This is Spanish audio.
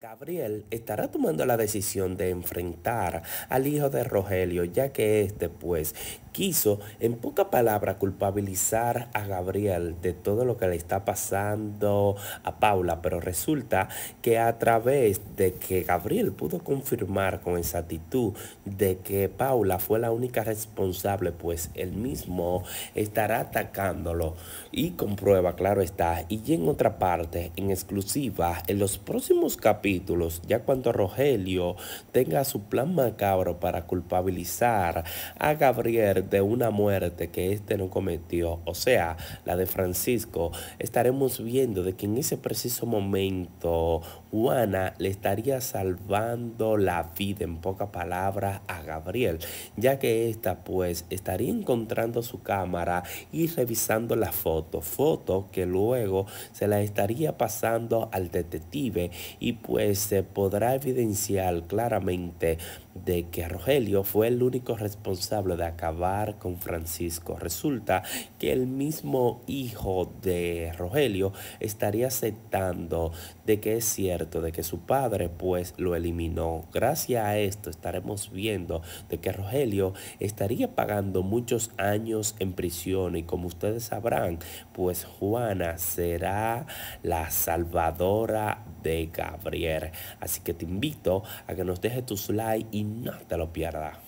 Gabriel estará tomando la decisión de enfrentar al hijo de Rogelio, ya que este, pues, quiso, en poca palabra, culpabilizar a Gabriel de todo lo que le está pasando a Paula, pero resulta que a través de que Gabriel pudo confirmar con exactitud de que Paula fue la única responsable, pues él mismo estará atacándolo y comprueba, claro está, y en otra parte, en exclusiva, en los próximos capítulos, ya cuando Rogelio tenga su plan macabro para culpabilizar a Gabriel de una muerte que éste no cometió, o sea, la de Francisco, estaremos viendo de que en ese preciso momento Juana le estaría salvando la vida, en pocas palabras, a Gabriel, ya que ésta pues estaría encontrando su cámara y revisando la foto, foto que luego se la estaría pasando al detective y pues pues se podrá evidenciar claramente de que Rogelio fue el único responsable de acabar con Francisco. Resulta que el mismo hijo de Rogelio estaría aceptando de que es cierto, de que su padre pues lo eliminó. Gracias a esto estaremos viendo de que Rogelio estaría pagando muchos años en prisión y como ustedes sabrán, pues Juana será la salvadora de Gabriel. Así que te invito a que nos dejes tu like y no te lo pierdas.